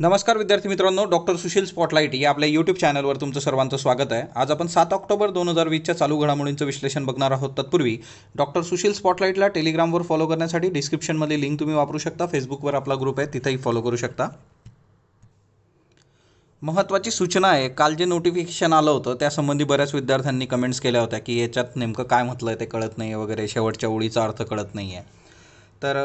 नमस्कार विद्यार्थी मित्रांनो डॉक्टर सुशील स्पॉटलाईट या आपल्या यूट्यूब चॅनलवर तुमचं सर्वांचं स्वागत आहे आज आपण सात ऑक्टोबर दोन हजार वीसच्या चालू घडामोडींचं विश्लेषण बघणार आहोत तत्पूर्वी डॉक्टर सुशील स्पॉटलाईटला टेलिग्रामवर फॉलो करण्यासाठी डिस्क्रिप्शनमध्ये लिंक तुम्ही वापरू शकता फेसबुकवर आपला ग्रुप आहे तिथेही फॉलो करू शकता महत्त्वाची सूचना आहे काल जे नोटिफिकेशन आलं होतं त्यासंबंधी बऱ्याच विद्यार्थ्यांनी कमेंट्स केल्या होत्या की याच्यात नेमकं काय म्हटलं आहे ते कळत नाही वगैरे शेवटच्या ओळीचा अर्थ कळत नाही आहे तर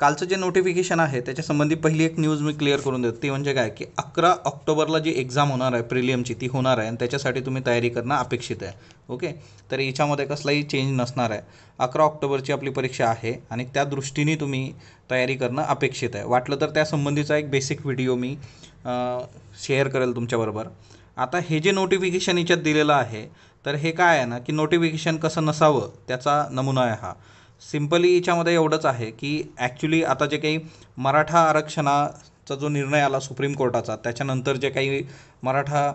कालचं जे नोटिफिकेशन आहे त्याच्यासंबंधी पहिली एक न्यूज मी क्लिअर करून देतो ती म्हणजे काय की अकरा ऑक्टोबरला जी एक्झाम होणार आहे प्रिलियमची ती होणार आहे आणि त्याच्यासाठी तुम्ही तयारी करणं अपेक्षित आहे ओके तर याच्यामध्ये कसलाही चेंज नसणार आहे अकरा ऑक्टोबरची आपली परीक्षा आहे आणि त्या दृष्टीने तुम्ही तयारी करणं अपेक्षित आहे वाटलं तर त्यासंबंधीचा एक बेसिक व्हिडिओ मी शेअर करेल तुमच्याबरोबर आता हे जे नोटिफिकेशन याच्यात दिलेलं आहे तर हे काय आहे ना की नोटिफिकेशन कसं नसावं त्याचा नमुना आहे हा सिम्पली याच्यामध्ये एवढंच आहे की ॲक्च्युली आता जे काही मराठा आरक्षणाचा जो निर्णय आला सुप्रीम कोर्टाचा त्याच्यानंतर जे काही मराठा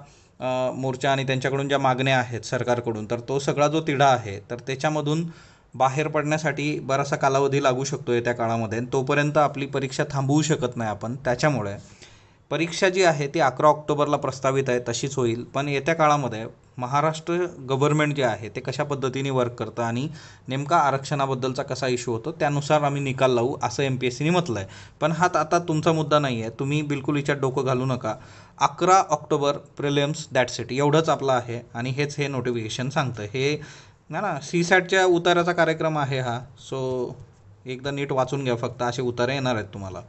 मोर्चा आणि त्यांच्याकडून ज्या मागण्या आहेत सरकारकडून तर तो सगळा जो तिढा आहे तर त्याच्यामधून बाहेर पडण्यासाठी बरासा कालावधी लागू शकतो आहे त्या काळामध्ये तोपर्यंत आपली परीक्षा थांबवू शकत नाही आपण त्याच्यामुळे परीक्षा जी आहे ती अकरा ऑक्टोबरला प्रस्तावित आहे तशीच होईल पण येत्या काळामध्ये महाराष्ट्र गव्हर्नमेंट जे आहे ते कशा पद्धतीने वर्क करतं आणि नेमका आरक्षणाबद्दलचा कसा इश्यू होतो त्यानुसार आम्ही निकाल लावू असं एम पी एस सीने म्हटलं आहे पण हा आता तुमचा मुद्दा नाही आहे तुम्ही बिलकुल हिच्यात डोकं घालू नका अकरा ऑक्टोबर प्रिलियम्स दॅट इट एवढंच आपलं आहे आणि हेच हे नोटिफिकेशन सांगतं हे ना ना सी सॅटच्या उताराचा कार्यक्रम आहे हा सो एकदा नीट वाचून घ्या फक्त असे उतारे येणार आहेत तुम्हाला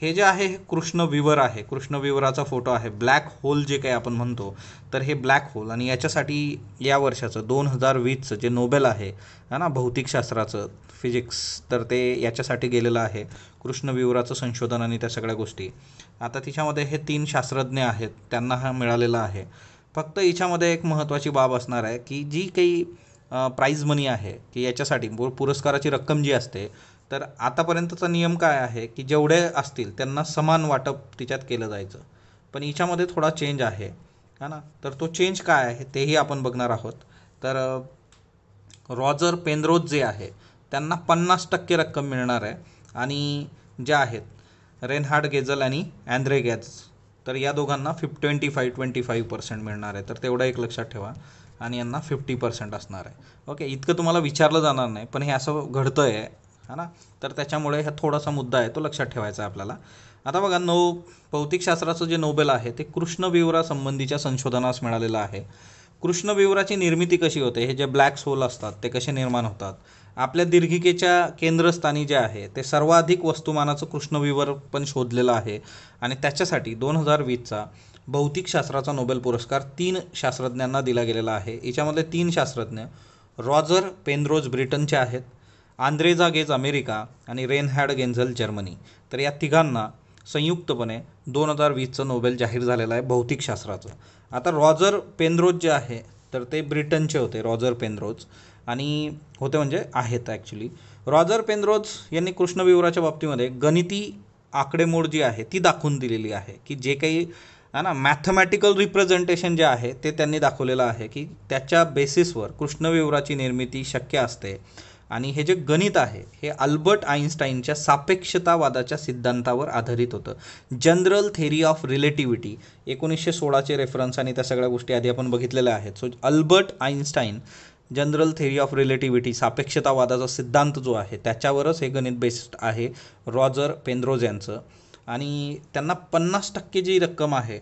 हे जे आहे हे कृष्णविवर आहे कृष्णविवराचा फोटो आहे ब्लॅक होल जे काही आपण म्हणतो तर हे ब्लॅक होल आणि याच्यासाठी या वर्षाचं दोन हजार वीसचं जे नोबेल आहे है ना भौतिकशास्त्राचं फिजिक्स तर ते याच्यासाठी गेलेलं आहे कृष्णविवराचं संशोधन आणि त्या सगळ्या गोष्टी आता तिच्यामध्ये हे तीन शास्त्रज्ञ आहेत त्यांना हा मिळालेला आहे फक्त हिच्यामध्ये एक महत्त्वाची बाब असणार आहे की जी काही प्राईज मनी आहे की याच्यासाठी पुरस्काराची रक्कम जी असते तर आतापर्यंतचा नियम काय आहे की जेवढे असतील त्यांना समान वाटप तिच्यात केलं जायचं पण हिच्यामध्ये थोडा चेंज आहे है ना तर तो चेंज काय आहे तेही आपण बघणार आहोत तर रॉजर पेनरोज जे आहे त्यांना पन्नास टक्के रक्कम मिळणार आहे आणि जे आहेत रेनहार्ड गेझल आणि अँद्रे गॅज तर या दोघांना फिफ twenty five twenty five percent मिळणार आहे तर तेवढं एक लक्षात ठेवा आणि यांना फिफ्टी पर्सेंट असणार आहे ओके इतकं तुम्हाला विचारलं जाणार नाही पण हे असं घडतं आहे है ना तर त्याच्यामुळे हा थोडासा मुद्दा आहे तो लक्षात ठेवायचा आहे आपल्याला आता बघा नऊ भौतिकशास्त्राचं जे नोबेल आहे ते कृष्णविवरासंबंधीच्या संशोधनास मिळालेलं आहे कृष्णविवराची निर्मिती कशी होते हे जे ब्लॅक होल असतात ते कसे निर्माण होतात आपल्या दीर्घिकेच्या केंद्रस्थानी जे आहे ते सर्वाधिक वस्तुमानाचं कृष्णविवर पण शोधलेलं आहे आणि त्याच्यासाठी दोन हजार वीसचा भौतिकशास्त्राचा नोबेल पुरस्कार तीन शास्त्रज्ञांना दिला गेलेला आहे याच्यामधले तीन शास्त्रज्ञ रॉजर पेनरोज ब्रिटनचे आहेत आंद्रेजा गेज अमेरिका आणि रेनहॅड गेन्झल जर्मनी तर या तिघांना संयुक्तपणे दोन हजार वीसचं नोबेल जाहीर झालेलं आहे भौतिकशास्त्राचं आता रॉजर पेनरोज जे आहे तर ते ब्रिटनचे होते रॉजर पेनरोज आणि होते म्हणजे आहेत ॲक्च्युली रॉजर पेनरोज यांनी कृष्णविवराच्या बाबतीमध्ये गणिती आकडेमोड जी आहे ती दाखवून दिलेली आहे की जे काही है ना मॅथमॅटिकल रिप्रेझेंटेशन जे आहे ते त्यांनी दाखवलेलं आहे की त्याच्या बेसिसवर कृष्णविवराची निर्मिती शक्य असते आणि हे जे गणित आहे हे अल्बर्ट आईन्स्टाईनच्या सापेक्षतावादाच्या सिद्धांतावर आधारित होतं जनरल थेरी ऑफ रिलेटिव्हिटी एकोणीसशे सोळाचे रेफरन्स आणि त्या सगळ्या गोष्टी आधी आपण बघितलेल्या आहेत so Albert Einstein general theory of relativity सापेक्षतावादाचा सिद्धांत जो आहे त्याच्यावरच हे गणित बेस्ड आहे रॉजर पेंद्रोज यांचं आणि त्यांना पन्नास टक्के जी रक्कम आहे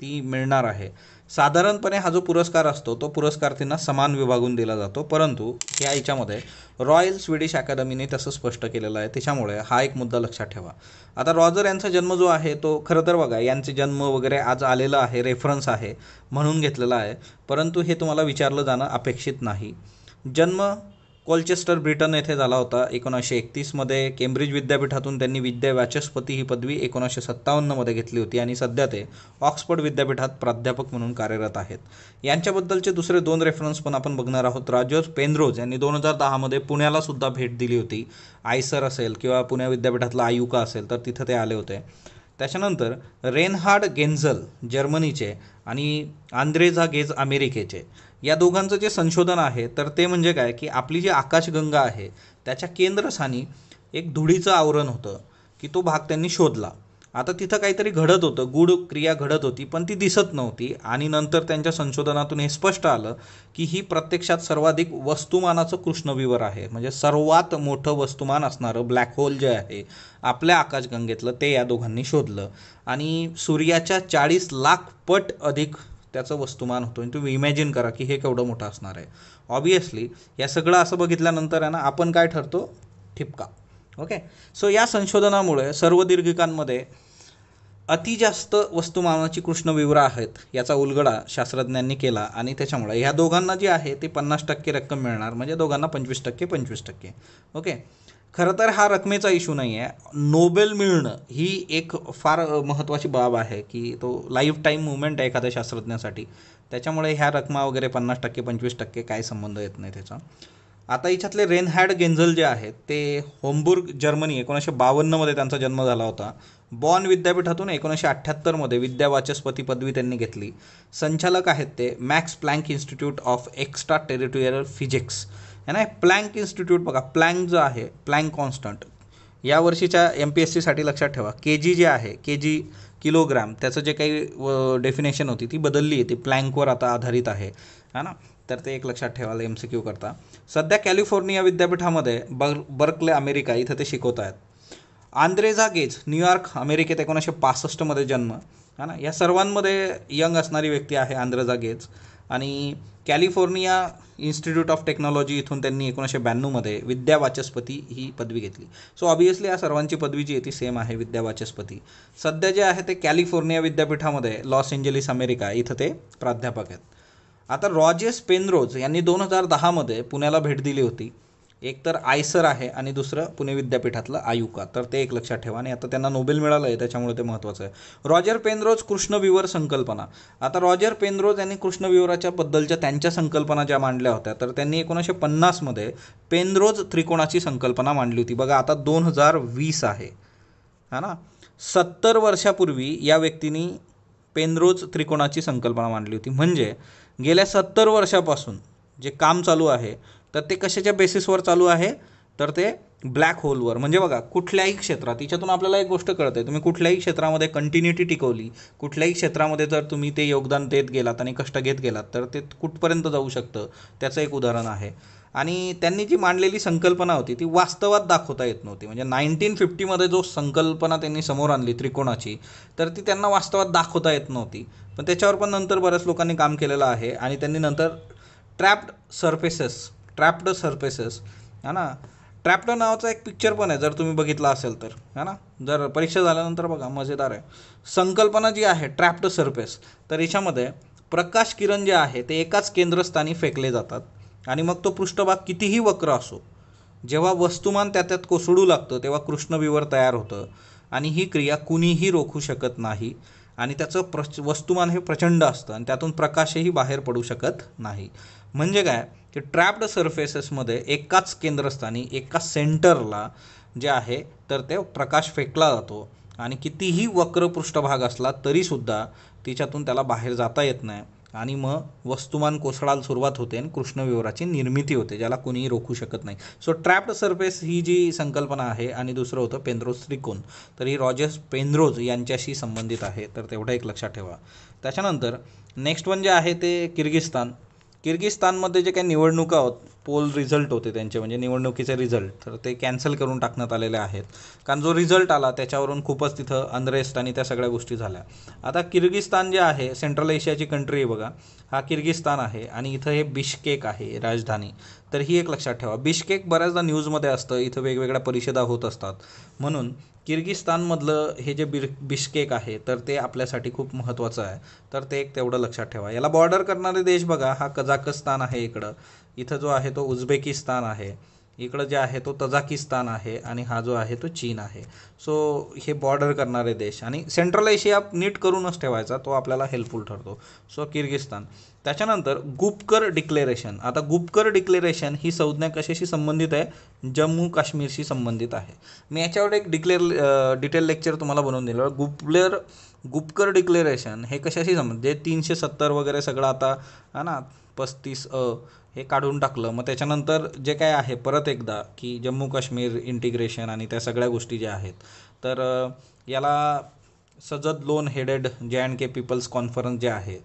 ती मिळणार आहे साधारणपणे हा जो पुरस्कार असतो तो पुरस्कार्थींना समान विभागून दिला जातो परंतु या याच्यामध्ये रॉयल स्वीडिश अकॅदमीने तसं स्पष्ट केलेलं आहे त्याच्यामुळे हा एक मुद्दा लक्षात ठेवा आता रॉजर यांचा जन्म जो आहे तो खरं तर बघा यांचे जन्म वगैरे आज आलेला आहे रेफरन्स आहे म्हणून घेतलेला आहे परंतु हे तुम्हाला विचारलं जाणं अपेक्षित नाही जन्म कोलचेस्टर ब्रिटन येथे झाला होता एकोणीसशे एकतीसमध्ये केम्ब्रिज विद्यापीठातून त्यांनी विद्या वाचस्पती ही पदवी एकोणीसशे सत्तावन्नमध्ये घेतली होती आणि सध्या ते ऑक्सफर्ड विद्यापीठात प्राध्यापक म्हणून कार्यरत आहेत यांच्याबद्दलचे दुसरे दोन रेफरन्स पण आपण बघणार आहोत राजर्स पेनरोज यांनी दोन हजार दहामध्ये पुण्याला सुद्धा भेट दिली होती आयसर असेल किंवा पुणे विद्यापीठातला आयुका असेल तर तिथं ते आले होते त्याच्यानंतर रेनहार्ड गेन्झल जर्मनीचे आणि आंद्रेझा गेज अमेरिकेचे या दोघांचं जे संशोधन आहे तर ते म्हणजे काय की आपली जी आकाशगंगा आहे त्याच्या केंद्रस्थानी एक धुळीचं आवरण होतं की तो भाग त्यांनी शोधला आता तिथं काहीतरी घडत होतं गूढ क्रिया घडत होती पण ती दिसत नव्हती आणि नंतर त्यांच्या संशोधनातून हे स्पष्ट आलं की ही प्रत्यक्षात सर्वाधिक वस्तुमानाचं कृष्णविवर आहे म्हणजे सर्वात मोठं वस्तुमान असणारं ब्लॅक होल जे आहे आपल्या आकाशगंगेतलं ते या दोघांनी शोधलं आणि सूर्याच्या चाळीस लाख पट अधिक त्याचं वस्तुमान होतो आणि तुम्ही इमॅजिन करा की हे केवढं मोठं असणार आहे ऑबियसली या सगळं असं बघितल्यानंतर आहे ना आपण काय ठरतो ठिपका ओके सो या संशोधनामुळे सर्व दीर्घिकांमध्ये अति जास्त वस्तुमानाची कृष्णविवरं आहेत याचा उलगडा शास्त्रज्ञांनी केला आणि त्याच्यामुळे ह्या दोघांना जे आहे ते पन्नास टक्के रक्कम मिळणार म्हणजे दोघांना पंचवीस टक्के पंचवीस टक्के ओके खरं तर हा रकमेचा इशू नाही आहे नोबेल मिळणं ही एक फार महत्त्वाची बाब आहे की तो लाईफ टाईम मुवमेंट आहे एखाद्या शास्त्रज्ञासाठी त्याच्यामुळे ह्या रकमा वगैरे पन्नास टक्के पंचवीस टक्के काय संबंध येत नाही त्याचा आता याच्यातले रेनहॅड गेंझल जे आहेत ते होमबुर्ग जर्मनी एकोणीसशे बावन्नमध्ये त्यांचा जन्म झाला होता बॉन विद्यापीठातून एकोणीसशे अठ्ठ्याहत्तरमध्ये विद्यावाचस्पती पदवी त्यांनी घेतली संचालक आहेत ते Max Planck Institute of extra territorial physics है ना प्लँक इन्स्टिट्यूट बघा प्लँक जो आहे प्लँक कॉन्स्टंट या वर्षीच्या एम पी एस सीसाठी लक्षात ठेवा के जी जे आहे के जी किलोग्राम त्याचं जे काही डेफिनेशन होती ती बदलली आहे ती प्लँकवर आता आधारित आहे है ना तर ते एक लक्षात ठेवाल एम सी क्यू करता सध्या कॅलिफोर्निया विद्यापीठामध्ये बर् बर्कले अमेरिका इथं ते शिकवत आहेत आंद्रेझा गेज न्यूयॉर्क अमेरिकेत एकोणीसशे पासष्टमध्ये जन्म है ना या सर्वांमध्ये यंग असणारी व्यक्ती आहे आंद्रेझा गेज आणि कॅलिफोर्निया इन्स्टिट्यूट ऑफ टेक्नॉलॉजी इथून त्यांनी एकोणीसशे ब्याण्णवमध्ये विद्या वाचस्पती ही पदवी घेतली सो ऑब्वियसली या सर्वांची पदवी जी आहे ती सेम आहे विद्या वाचस्पती सध्या जे आहे ते कॅलिफोर्निया विद्यापीठामध्ये लॉस एंजलिस अमेरिका इथं ते प्राध्यापक आहेत आता रॉजेस पेनरोज यांनी दोन हजार दहामध्ये पुण्याला भेट दिली होती एक तर आयसर आहे आणि दुसरं पुणे विद्यापीठातलं आयुका तर ते एक लक्षात ठेवा आणि आता त्यांना नोबेल मिळालं आहे त्याच्यामुळे ते महत्त्वाचं आहे रॉजर पेनरोज कृष्णविवर संकल्पना आता रॉजर पेनरोज यांनी कृष्णविवराच्या बद्दलच्या त्यांच्या संकल्पना ज्या मांडल्या होत्या तर त्यांनी एकोणीसशे पन्नासमध्ये पेनरोज त्रिकोणाची संकल्पना मांडली होती बघा आता दोन हजार वीस आहे हा ना सत्तर वर्षापूर्वी या व्यक्तींनी पेनरोज त्रिकोणाची संकल्पना मांडली होती म्हणजे गेल्या सत्तर वर्षापासून जे काम चालू आहे तर ते कशाच्या बेसिसवर चालू आहे तर ते ब्लॅक होलवर म्हणजे बघा कुठल्याही क्षेत्रात तिच्यातून आपल्याला एक गोष्ट कळते तुम्ही कुठल्याही क्षेत्रामध्ये कंटिन्युटी टिकवली कुठल्याही क्षेत्रामध्ये जर तुम्ही ते योगदान देत गेलात आणि कष्ट घेत गेलात तर ते कुठपर्यंत जाऊ शकतं त्याचं एक उदाहरण आहे आणि त्यांनी जी मांडलेली संकल्पना होती ती वास्तवात दाखवता येत नव्हती म्हणजे नाईन्टीन फिफ्टीमध्ये जो संकल्पना त्यांनी समोर आणली त्रिकोणाची तर ती त्यांना वास्तवात दाखवता येत नव्हती पण त्याच्यावर पण नंतर बऱ्याच लोकांनी काम केलेलं आहे आणि त्यांनी नंतर ट्रॅप्ड सर्फेसेस ट्रॅप्ड सर्फेसेस है ना ट्रॅप्ड नावाचा एक पिक्चर पण आहे जर तुम्ही बघितला असेल तर है ना जर परीक्षा झाल्यानंतर बघा मजेदार आहे संकल्पना जी आहे ट्रॅप्ड सर्पेस तर याच्यामध्ये प्रकाश किरण जे आहे ते एकाच केंद्रस्थानी फेकले जातात आणि मग तो पृष्ठभाग कितीही वक्र असो जेव्हा वस्तुमान त्या त्यात कोसळू लागतं तेव्हा कृष्णविवर तयार होतं आणि ही क्रिया कुणीही रोखू शकत नाही आणि त्याचं प्रच वस्तुमान हे प्रचंड असतं आणि त्यातून प्रकाशही बाहेर पडू शकत नाही म्हणजे काय की ट्रॅप्ड सरफेसेसमध्ये एकाच केंद्रस्थानी एका सेंटरला जे आहे तर ते प्रकाश फेकला जातो आणि कितीही वक्र पृष्ठभाग असला तरीसुद्धा तिच्यातून त्याला बाहेर जाता येत नाही आणि मग वस्तुमान कोसळायला सुरुवात होते आणि कृष्णविवराची निर्मिती होते ज्याला कोणीही रोखू शकत नाही सो ट्रॅप्ड सरफेस ही जी संकल्पना आहे आणि दुसरं होतं पेंद्रोज त्रिकोण तर ही रॉजर्स पेंद्रोज यांच्याशी संबंधित आहे तर तेवढं एक लक्षात ठेवा त्याच्यानंतर नेक्स्ट वन जे आहे ते किर्गिस्तान किर्गिस्तानमध्ये जे काही निवडणुका आहोत पोल रिझल्ट होते त्यांचे म्हणजे निवडणुकीचे रिझल्ट तर ते कॅन्सल करून टाकण्यात आलेले आहेत कारण जो रिझल्ट आला त्याच्यावरून खूपच तिथं अनरेस्ट आणि त्या सगळ्या गोष्टी झाल्या आता किर्गिस्तान जे आहे सेंट्रल एशियाची कंट्री आहे बघा हा किर्गिस्तान आहे आणि इथं हे बिश्केक आहे राजधानी तर ही एक लक्षात ठेवा बिश्केक बऱ्याचदा न्यूजमध्ये असतं इथं वेगवेगळ्या परिषदा होत असतात म्हणून किर्गिस्तानमधलं हे जे बिर बिश्केक आहे तर ते आपल्यासाठी खूप महत्त्वाचं आहे तर ते एक तेवढं लक्षात ठेवा याला बॉर्डर करणारे देश बघा हा कझाकस्तान आहे इकडं इथं जो आहे तो उझबेकिस्तान आहे इकडं जे आहे तो तजाकिस्तान आहे आणि हा जो आहे तो चीन आहे सो हे बॉर्डर करणारे देश आणि सेंट्रल एशिया नीट करूनच ठेवायचा तो आपल्याला हेल्पफुल ठरतो सो किर्गिस्तान त्याच्यानंतर गुपकर डिक्लेरेशन आता गुपकर डिक्लेरेशन ही संज्ञा कशाशी संबंधित आहे जम्मू काश्मीरशी संबंधित आहे मी याच्यावर एक डिक्लेअर डिटेल लेक्चर तुम्हाला बनवून दिलं गुपलेर गुपकर डिक्लेरेशन हे कशाशी संबंधित जे तीनशे सत्तर वगैरे सगळं आता हा ना पस्तीस अ हे काढून टाकलं मग त्याच्यानंतर जे काय आहे परत एकदा की जम्मू काश्मीर इंटिग्रेशन आणि त्या सगळ्या गोष्टी ज्या आहेत तर याला Sajad Lone headed J and K People's Conference जे आहे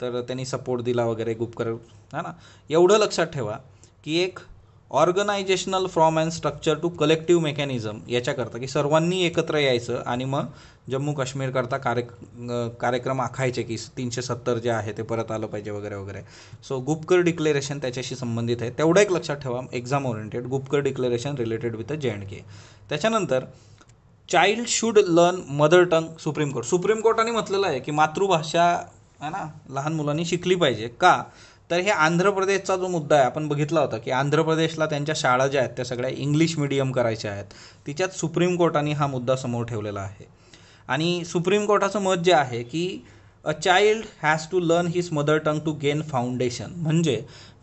तर त्यांनी सपोर्ट दिला वगैरे गुपकर हां ना एवढं लक्षात ठेवा की एक organisational from and structure to collective mechanism याच्याकरता की सर्वांनी एकत्र यायचं आणि मग जम्मू काश्मीरकरता कार्य कार्यक्रम आखायचे की तीनशे सत्तर जे आहे ते परत आलं पाहिजे वगैरे वगैरे सो गुपकर डिक्लेरेशन त्याच्याशी संबंधित आहे तेवढं एक लक्षात ठेवा exam oriented Gupkar declaration related with J and K त्याच्यानंतर child should learn mother tongue Supreme Court Supreme कोर्टाने म्हटलेलं आहे की मातृभाषा आहे ना लहान मुलांनी शिकली पाहिजे का तर हे आंध्र प्रदेशचा जो मुद्दा आहे आपण बघितला होता की आंध्र प्रदेशला त्यांच्या शाळा ज्या आहेत त्या सगळ्या इंग्लिश मिडियम करायच्या आहेत तिच्यात सुप्रीम कोर्टाने हा मुद्दा समोर ठेवलेला आहे आणि सुप्रीम कोर्टाचं मत जे आहे की a child has to learn his mother tongue to gain foundation म्हणजे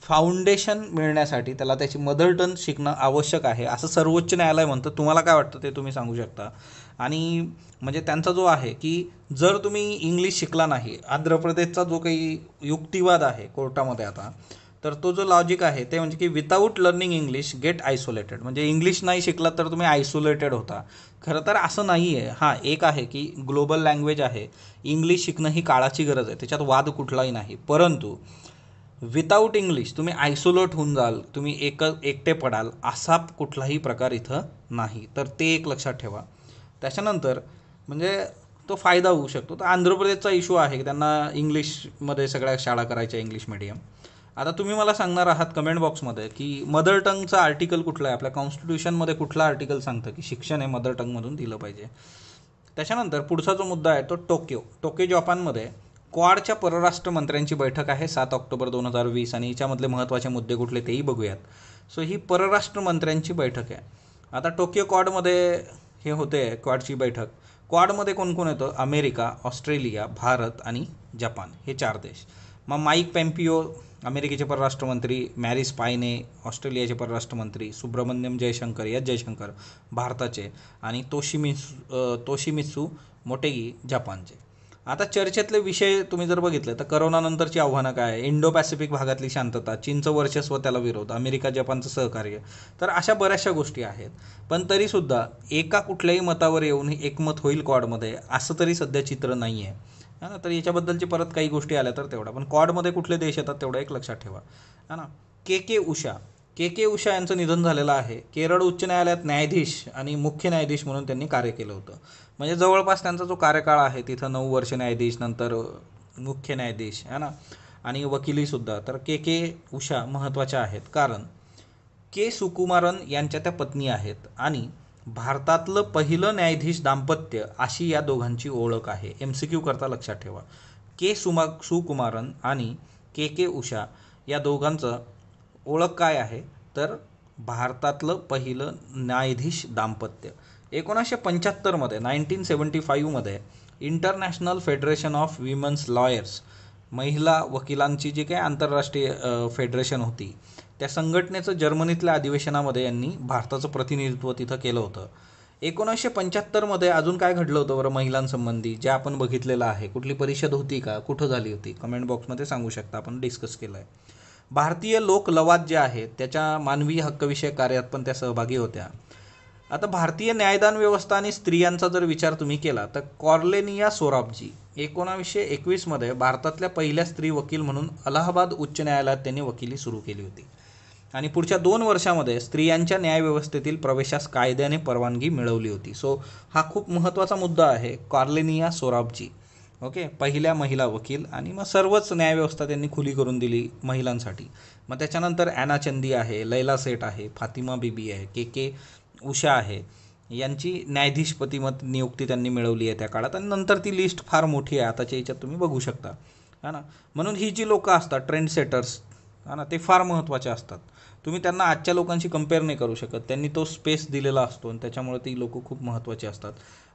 फाउंडेशन मिळण्यासाठी त्याला त्याची मदर टंग शिकणं आवश्यक आहे असं सर्वोच्च न्यायालय म्हणतं तुम्हाला काय वाटतं ते तुम्ही सांगू शकता आणि म्हणजे त्यांचा जो आहे की जर तुम्ही इंग्लिश शिकला नाही आंध्र प्रदेशचा जो काही युक्तिवाद आहे कोर्टामध्ये आता तर तो जो लॉजिक आहे ते म्हणजे की without learning English get isolated म्हणजे इंग्लिश नाही शिकला तर तुम्ही आयसोलेटेड होता खरं तर असं नाही आहे हां एक आहे की ग्लोबल लँग्वेज आहे इंग्लिश शिकणं ही काळाची गरज आहे त्याच्यात वाद कुठलाही नाही परंतु विदाऊट इंग्लिश तुम्ही आयसोलेट होऊन जाल तुम्ही एक एकटे पडाल असा कुठलाही प्रकार इथं नाही तर ते एक लक्षात ठेवा त्याच्यानंतर म्हणजे तो फायदा होऊ शकतो तर आंध्र प्रदेशचा इशू आहे की त्यांना इंग्लिशमध्ये सगळ्या शाळा करायच्या इंग्लिश मिडियम आता तुम्ही मला सांगणार आहात कमेंट बॉक्समध्ये की मदर टंगचा आर्टिकल कुठला आहे आपल्या कॉन्स्टिट्यूशनमध्ये कुठला आर्टिकल सांगतं की शिक्षण हे मदर टंगमधून दिलं पाहिजे त्याच्यानंतर पुढचा जो मुद्दा आहे तो टोकियो टोकियो जपानमध्ये क्वाडच्या परराष्ट्र मंत्र्यांची बैठक आहे सात ऑक्टोबर दोन हजार वीस आणि याच्यामधले महत्त्वाचे मुद्दे कुठले तेही बघूयात सो ही परराष्ट्र मंत्र्यांची बैठक आहे आता टोकियो क्वाडमध्ये हे होते क्वाडची बैठक क्वाडमध्ये कोण कोण येतं अमेरिका ऑस्ट्रेलिया भारत आणि जपान हे चार देश मग माईक पॅम्पिओ अमेरिकेचे परराष्ट्रमंत्री मॅरिस पायने ऑस्ट्रेलियाचे परराष्ट्रमंत्री सुब्रमण्यम जयशंकर या जयशंकर भारताचे आणि तोशिमिसू तोशिमित्सू मोटेगी जपानचे आता चर्चेतले विषय तुम्ही जर बघितले तर करोनानंतरची आव्हानं काय इंडो पॅसिफिक भागातली शांतता चीनचं वर्चस्व त्याला विरोध अमेरिका जपानचं सहकार्य तर अशा बऱ्याचशा गोष्टी आहेत पण तरीसुद्धा एका कुठल्याही मतावर येऊन एकमत होईल क्वाडमध्ये असं तरी सध्या चित्र नाही आहे है ना तर याच्याबद्दलची परत काही गोष्टी आल्या तर तेवढा पण क्वाडमध्ये कुठले देश येतात तेवढा एक लक्षात ठेवा है ना के के उषा के के उषा यांचं निधन झालेलं आहे केरळ उच्च न्यायालयात न्यायाधीश आणि मुख्य न्यायाधीश म्हणून त्यांनी कार्य केलं होतं म्हणजे जवळपास त्यांचा जो कार्यकाळ आहे तिथं नऊ वर्ष न्यायाधीश नंतर मुख्य न्यायाधीश है ना आणि वकिलीसुद्धा तर के के उषा महत्त्वाच्या आहेत कारण के सुकुमारन यांच्या त्या पत्नी आहेत आणि भारतातलं पहिलं न्यायाधीश दाम्पत्य अशी या दोघांची ओळख आहे एम सी क्यू करता लक्षात ठेवा के सुमा सुकुमारन आणि के के उषा या दोघांचं ओळख काय आहे तर भारतातलं पहिलं न्यायाधीश दाम्पत्य एकोणीसशे पंच्याहत्तरमध्ये नाईन्टीन सेवन्टी फाईव्हमध्ये International Federation of women's lawyers महिला वकिलांची जी काही आंतरराष्ट्रीय फेडरेशन होती त्या संघटनेचं जर्मनीतल्या अधिवेशनामध्ये यांनी भारताचं प्रतिनिधित्व तिथं केलं होतं एकोणीसशे पंच्याहत्तरमध्ये अजून काय घडलं होतं बरं महिलांसंबंधी जे आपण बघितलेलं आहे कुठली परिषद होती का कुठं झाली होती कमेंट बॉक्समध्ये सांगू शकता आपण डिस्कस केलं आहे भारतीय लोकलवाद जे आहेत त्याच्या मानवी हक्कविषयक कार्यात पण त्या सहभागी होत्या आता भारतीय न्यायदान व्यवस्था आणि स्त्रियांचा जर विचार तुम्ही केला तर कॉर्लेनिया सोराबजी एकोणावीसशे एकवीसमध्ये भारतातल्या पहिल्या स्त्री वकील म्हणून अलाहाबाद उच्च न्यायालयात त्यांनी वकिली सुरू केली होती आणि पुढच्या दोन वर्षामध्ये स्त्रियांच्या न्यायव्यवस्थेतील प्रवेशास कायद्याने परवानगी मिळवली होती सो हा खूप महत्त्वाचा मुद्दा आहे कॉर्लेनिया सोराबजी ओके पहिल्या महिला वकील आणि मग सर्वच न्यायव्यवस्था त्यांनी खुली करून दिली महिलांसाठी मग त्याच्यानंतर ॲना चंदी आहे लैला सेठ आहे फातिमा बीबी आहे के के उषा आहे यांची न्यायाधीशपतीमत नियुक्ती त्यांनी मिळवली आहे त्या काळात आणि नंतर ती लिस्ट फार मोठी आहे आताच्या याच्यात तुम्ही बघू शकता है ना म्हणून ही जी लोकं असतात ट्रेंड सेटर्स है ना ते फार महत्त्वाचे असतात तुम्ही त्यांना आजच्या लोकांशी कम्पेअर नाही करू शकत त्यांनी तो स्पेस दिलेला असतो आणि त्याच्यामुळे ती लोकं खूप महत्त्वाची असतात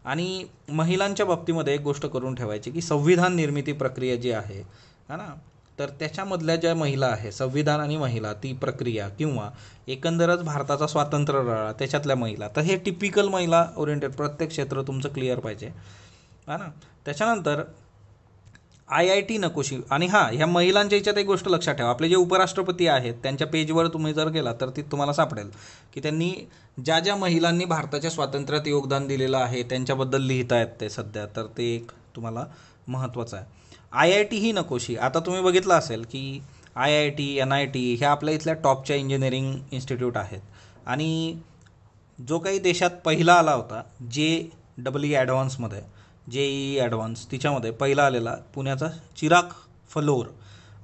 आणि महिलांच्या बाबतीमध्ये एक गोष्ट करून ठेवायची की संविधान निर्मिती प्रक्रिया जी आहे है ना तर त्याच्यामधल्या ज्या महिला आहे संविधान आणि महिला ती प्रक्रिया किंवा एकंदरच भारताचा स्वातंत्र्य रळा त्याच्यातल्या महिला तर हे टिपिकल महिला ओरिएंटेड प्रत्येक क्षेत्र तुमचं क्लिअर पाहिजे हा ना त्याच्यानंतर आय आय टी नकोशी आणि हां ह्या महिलांच्या याच्यात एक गोष्ट लक्षात ठेवा आपले जे उपराष्ट्रपती आहेत त्यांच्या पेजवर तुम्ही जर गेला तर ती तुम्हाला सापडेल की त्यांनी ज्या ज्या महिलांनी भारताच्या स्वातंत्र्यात योगदान दिलेलं आहे त्यांच्याबद्दल लिहित आहेत ते सध्या तर ते एक तुम्हाला महत्त्वाचं आहे आय आय टी ही नकोशी आता तुम्ही बघितलं असेल की I I T N I T ह्या आपल्या इथल्या टॉपच्या इंजिनिअरिंग इन्स्टिट्यूट आहेत आणि जो काही देशात पहिला आला होता जे डबल ई ॲडव्हान्समध्ये जे ई ॲडव्हान्स तिच्यामध्ये पहिला आलेला पुण्याचा चिराग फलोर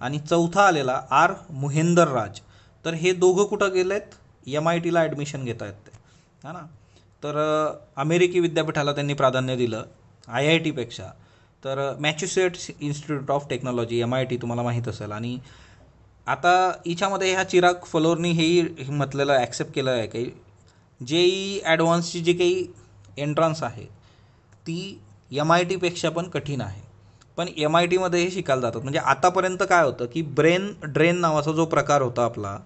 आणि चौथा आलेला आर मुहेंदर राज तर हे दोघं कुठं गेलेत एम आय टीला ॲडमिशन घेत आहेत ते हा ना तर अमेरिकी विद्यापीठाला त्यांनी प्राधान्य दिलं आय आय टीपेक्षा तर Massachusetts Institute of Technology M I T तुम्हाला माहीत असेल आणि आता हिच्यामध्ये ह्या चिराग फलोरनी हेही म्हटलेलं ॲक्सेप्ट केलं आहे काही जे ई ॲडव्हान्सची जी काही एंट्रन्स आहे ती एम आय टीपेक्षा पण कठीण आहे पण एम आय टीमध्येही हे शिकायला जातात म्हणजे आतापर्यंत काय होतं की ब्रेन ड्रेन नावाचा जो प्रकार होता आपला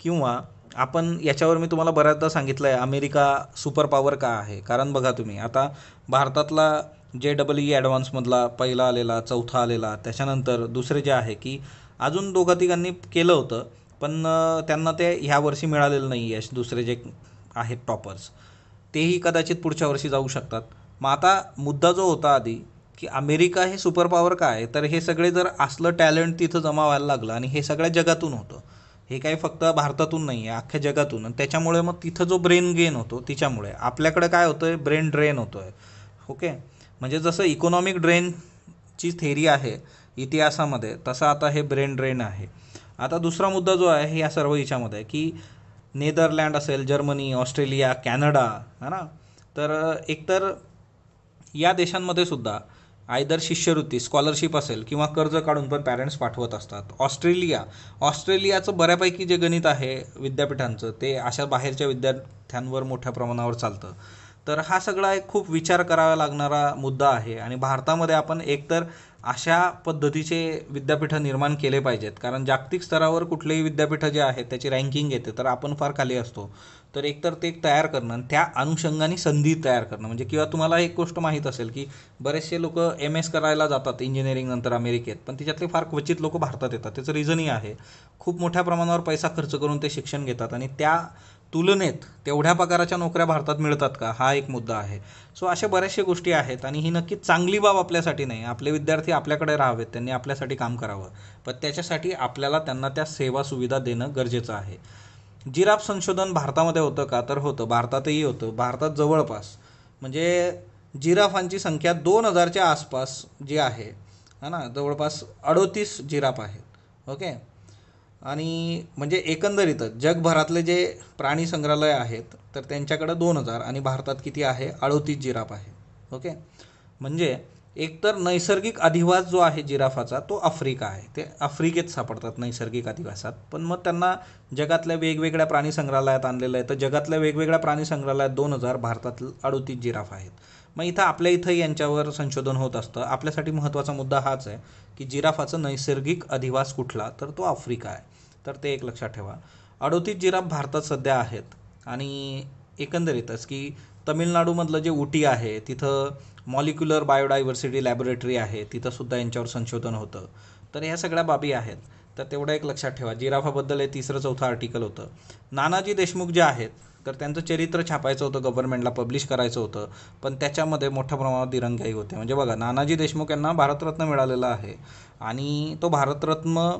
किंवा आपण याच्यावर मी तुम्हाला बऱ्याचदा सांगितलं आहे अमेरिका सुपर पॉवर का आहे कारण बघा तुम्ही आता भारतातला जे डबल ई ॲडव्हान्समधला पहिला आलेला चौथा आलेला त्याच्यानंतर दुसरे जे आहे की अजून दोघं तिघांनी केलं होतं पण त्यांना ते ह्या वर्षी मिळालेलं नाही यश दुसरे जे आहेत टॉपर्स तेही कदाचित पुढच्या वर्षी जाऊ शकतात मग आता मुद्दा जो होता आधी की अमेरिका हे सुपर पॉवर काय तर हे सगळे जर असलं टॅलेंट तिथं जमा व्हायला लागलं आणि हे सगळ्या जगातून होतं हे काही फक्त भारतातून नाही आहे अख्ख्या जगातून आणि त्याच्यामुळे मग तिथं जो ब्रेन गेन होतो तिच्यामुळे आपल्याकडे काय होतं आहे ब्रेन ड्रेन होतो आहे ओके म्हणजे जसं इकॉनॉमिक ड्रेनची थेरी आहे इतिहासामध्ये तसं आता हे ब्रेन ड्रेन आहे आता दुसरा मुद्दा जो आहे या सर्व याच्यामध्ये की नेदरलँड असेल जर्मनी ऑस्ट्रेलिया कॅनडा है ना तर एकतर या देशांमध्ये सुद्धा आयदर शिष्यवृत्ती स्कॉलरशिप असेल किंवा कर्ज काढून पण पॅरेंट्स पाठवत असतात ऑस्ट्रेलिया ऑस्ट्रेलियाचं बऱ्यापैकी जे गणित आहे विद्यापीठांचं ते अशा बाहेरच्या विद्यार्थ्यांवर मोठ्या प्रमाणावर चालतं तर हा सगळा एक खूप विचार करावा लागणारा मुद्दा आहे आणि भारतामध्ये आपण एकतर अशा पद्धतीचे विद्यापीठं निर्माण केले पाहिजेत कारण जागतिक स्तरावर कुठलेही विद्यापीठं जे आहेत त्याची रँकिंग येते तर आपण फार खाली असतो तर एकतर ते तयार करणं आणि त्या अनुषंगाने संधी तयार करणं म्हणजे किंवा तुम्हाला एक गोष्ट माहीत असेल की बरेचसे लोक एम एस करायला जातात इंजिनिअरिंग नंतर अमेरिकेत पण तिच्यातले फार क्वचित लोक भारतात येतात त्याचं रिझनही आहे खूप मोठ्या प्रमाणावर पैसा खर्च करून ते शिक्षण घेतात आणि त्या तुलनेत तेवढ्या पगाराच्या नोकऱ्या भारतात मिळतात का हा एक मुद्दा आहे सो अशा बऱ्याचशा गोष्टी आहेत आणि ही नक्की चांगली बाब आपल्यासाठी नाही आपले विद्यार्थी आपल्याकडे राहावेत त्यांनी आपल्यासाठी काम करावं पण त्याच्यासाठी आपल्याला त्यांना त्या सेवा सुविधा देणं गरजेचं आहे जिराफ संशोधन भारतामध्ये होतं का तर होतं भारतातही होतं भारतात जवळपास म्हणजे जिराफांची संख्या दोन हजारच्या आसपास जी आहे है ना जवळपास अडोतीस जिराफ आहेत ओके आणि म्हणजे एकंदरीतच जगभरातले जे प्राणी संग्रहालय आहेत तर त्यांच्याकडं दोन हजार आणि भारतात किती आहे अडोतीस जिराफ आहे ओके म्हणजे एकतर नैसर्गिक अधिवास जो आहे जिराफाचा तो आफ्रिका आहे ते आफ्रिकेत सापडतात नैसर्गिक अधिवासात पण मग त्यांना जगातल्या वेगवेगळ्या प्राणी संग्रहालयात आणलेलं आहे तर जगातल्या वेगवेगळ्या प्राणी संग्रहालयात दोन हजार भारतात अडोतीस जिराफ आहेत मग इथं आपल्या इथं यांच्यावर संशोधन होत असतं आपल्यासाठी महत्त्वाचा मुद्दा हाच आहे की जिराफाचं नैसर्गिक अधिवास कुठला तर तो आफ्रिका आहे तर ते एक लक्षात ठेवा अडोतीस जिराफ भारतात सध्या आहेत आणि एकंदरीतच की तमिळनाडूमधलं जे उटी आहे तिथं मॉलिक्युलर बायोडायव्हर्सिटी लॅबोरेटरी आहे तिथंसुद्धा यांच्यावर संशोधन होतं तर ह्या सगळ्या बाबी आहेत तर तेवढं एक लक्षात ठेवा जिराफाबद्दल हे तिसरं चौथं आर्टिकल होतं नानाजी देशमुख जे आहेत तर त्यांचं चरित्र छापायचं होतं गव्हर्नमेंटला पब्लिश करायचं होतं पण त्याच्यामध्ये मोठ्या प्रमाणात दिरंगाई होते म्हणजे बघा नानाजी देशमुख यांना भारतरत्न मिळालेला आहे आणि तो भारतरत्न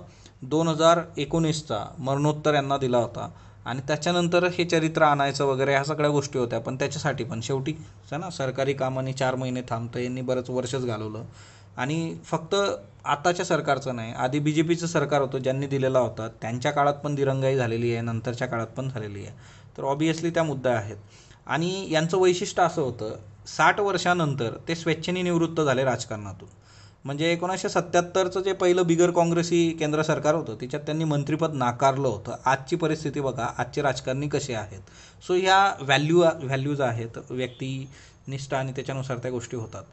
दोन हजार एकोणीसचा मरणोत्तर यांना दिला होता आणि त्याच्यानंतर हे चरित्र आणायचं वगैरे ह्या सगळ्या गोष्टी होत्या पण त्याच्यासाठी पण शेवटी ना सरकारी कामाने चार महिने थांबतं यांनी बरंच वर्षच घालवलं आणि फक्त आताच्या सरकारचं नाही आधी बी जे पीचं सरकार होतं ज्यांनी दिलेला होता त्यांच्या काळात पण दिरंगाई झालेली आहे नंतरच्या काळात पण झालेली आहे तर ऑबियसली त्या मुद्दा आहेत आणि यांचं वैशिष्ट्य असं होतं साठ वर्षानंतर ते स्वेच्छेने निवृत्त झाले राजकारणातून म्हणजे एकोणीसशे सत्त्याहत्तरचं जे पहिलं बिगर काँग्रेसी केंद्र सरकार होतं त्याच्यात त्यांनी मंत्रिपद नाकारलं होतं आजची परिस्थिती बघा आजचे राजकारणी कसे आहेत सो ह्या व्हॅल्यू व्हॅल्यूज आहेत व्यक्तिनिष्ठ आणि त्याच्यानुसार त्या गोष्टी होतात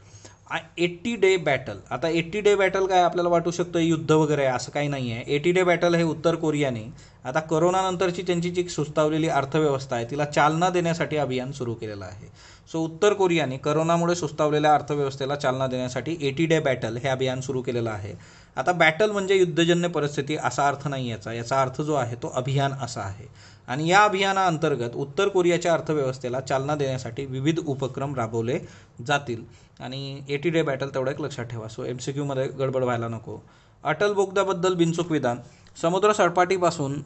एट्टी डे बॅटल आता एट्टी डे बॅटल काय आपल्याला वाटू शकतं युद्ध वगैरे आहे असं काही नाही आहे एटी डे बॅटल हे उत्तर कोरियाने आता करोनानंतरची त्यांची जी सुस्तावलेली अर्थव्यवस्था आहे तिला चालना देण्यासाठी अभियान सुरू केलेलं आहे सो उत्तर कोरियाने करोनामुळे सुस्तावलेल्या अर्थव्यवस्थेला चालना देण्यासाठी एटी डे बॅटल हे अभियान सुरू केलेलं आहे आता बॅटल म्हणजे युद्धजन्य परिस्थिती असा अर्थ नाही याचा याचा अर्थ जो आहे तो अभियान असा आहे आणि या अभियानाअंतर्गत उत्तर कोरियाच्या अर्थव्यवस्थेला चालना देण्यासाठी विविध उपक्रम राबवले जातील आणि एटी डे बॅटल तेवढं एक लक्षात ठेवा सो एम सी क्यूमध्ये गडबड व्हायला नको अटल बोगद्याबद्दल बिनचूक विधान समुद्र सडपाटीपासून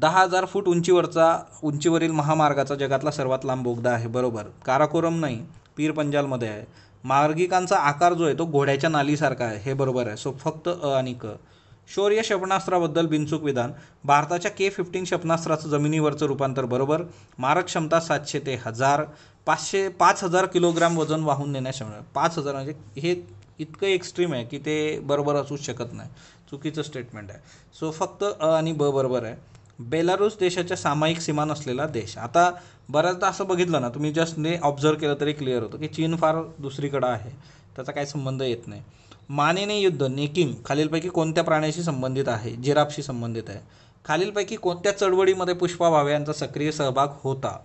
दहा हजार फूट उंचीवरचा उंचीवरील महामार्गाचा जगातला सर्वात लांब बोगदा आहे बरोबर काराकोरम नाही पीर पंजालमध्ये आहे मार्गिकांचा आकार जो आहे तो घोड्याच्या नालीसारखा आहे हे बरोबर आहे सो फक्त अ आणि क शौर्य क्षेपणास्त्राबद्दल बिनचूक विधान भारताच्या के फिफ्टीन क्षेपणास्त्राचं जमिनीवरचं रूपांतर बरोबर मारक क्षमता सातशे ते हजार पाचशे पाच हजार किलोग्राम वजन वाहून नेण्यास पाच हजार म्हणजे हे इतकं एक्स्ट्रीम आहे की ते बरोबर असूच शकत नाही चुकीचं स्टेटमेंट आहे सो फक्त अ आणि ब बरोबर आहे बेलारूस देशाच्या सामायिक सीमा नसलेला देश आता बऱ्याचदा असं बघितलं ना तुम्ही जस्ट ने ऑब्झर्व केलं तरी क्लिअर होतं की चीन फार दुसरीकडं आहे त्याचा काही संबंध येत नाही मानेने युद्ध नेकिंग खालीलपैकी कोणत्या प्राण्याशी संबंधित आहे जिराबशी संबंधित आहे खालीलपैकी कोणत्या चळवळीमध्ये पुष्पा भावे यांचा सक्रिय सहभाग होता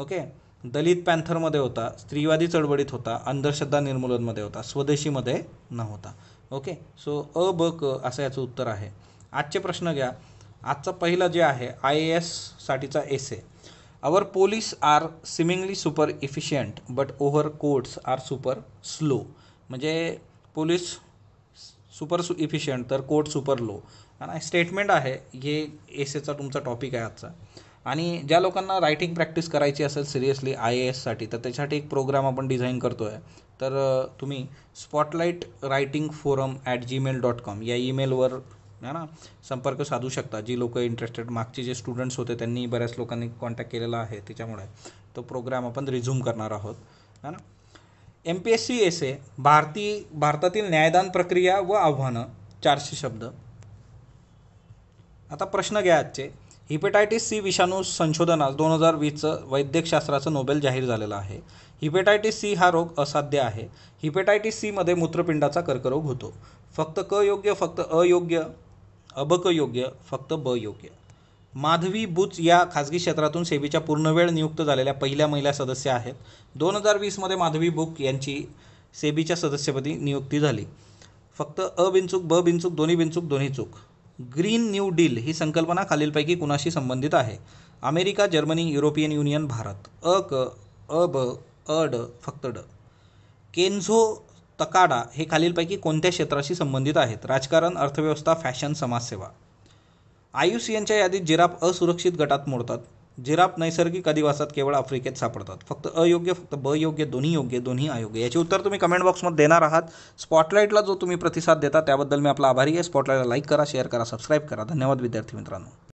ओके दलित पॅन्थरमध्ये होता स्त्रीवादी चळवळीत होता अंधश्रद्धा निर्मूलनमध्ये होता स्वदेशीमध्ये नव्हता ओके सो अ ब क असं याचं उत्तर आहे आजचे प्रश्न घ्या आजचा पहिला जे आहे आय ए एससाठीचा a our police are seemingly super efficient but over courts are super slow म्हणजे पोलीस सुपर सु इफिशियंट तर कोट सुपर लो ना स्टेटमेंट आहे हे एसेचा तुमचा टॉपिक आहे आजचा आणि ज्या लोकांना रायटिंग प्रॅक्टिस करायची असेल सिरियसली आय ए एससाठी तर त्याच्यासाठी एक प्रोग्राम आपण डिझाईन करतो आहे तर तुम्ही Spotlight writing forum at Gmail dot com या ईमेलवर है ना संपर्क साधू शकता जी लोक इंटरेस्टेड मागचे जे स्टुडंट्स होते त्यांनी बऱ्याच लोकांनी कॉन्टॅक्ट केलेला आहे त्याच्यामुळे तो प्रोग्राम आपण रिझ्यूम करणार आहोत है ना M P S C S A भारती भारतातील न्यायदान प्रक्रिया व आव्हानं चारशे शब्द आता प्रश्न घ्या आजचे हिपेटायटिस सी विषाणू संशोधनास दोन हजार वीसचं वैद्यकशास्त्राचं नोबेल जाहीर झालेलं आहे हिपेटायटिस सी हा रोग असाध्य आहे हिपेटायटिस सीमध्ये मूत्रपिंडाचा कर्करोग होतो फक्त क योग्य फक्त अयोग्य अबक योग्य फक्त ब योग्य माधवी बुच या खाजगी क्षेत्रातून सेबीच्या पूर्णवेळ नियुक्त झालेल्या पहिल्या महिला सदस्य आहेत दोन हजार वीसमध्ये माधवी बुक यांची सेबीच्या सदस्यपदी नियुक्ती झाली फक्त अ बिनचूक ब बिनचूक दोन्ही बिनचूक दोन्ही चूक ग्रीन न्यू डील ही संकल्पना खालीलपैकी कुणाशी संबंधित आहे America Germany European Union Bharat अ क अ ब अ ड फक्त ड केन्झो तकाडा हे खालीलपैकी कोणत्या क्षेत्राशी संबंधित आहेत राजकारण अर्थव्यवस्था फॅशन समाजसेवा एनच्या यादीत जिराफ असुरक्षित गटात मोडतात जिराफ नैसर्गिक अधिवासात केवळ आफ्रिकेत सापडतात फक्त अयोग्य फक्त ब योग्य दोन्ही योग्य दोन्ही अयोग्य याचे उत्तर तुम्ही कमेंट बॉक्समध्ये देणार आहात स्पॉटलाईटला जो तुम्ही प्रतिसाद देता त्याबद्दल मी आपला आभारी आहे स्पॉटलाईटला लाईक करा शेअर करा सबस्क्राईब करा धन्यवाद विद्यार्थी मित्रांनो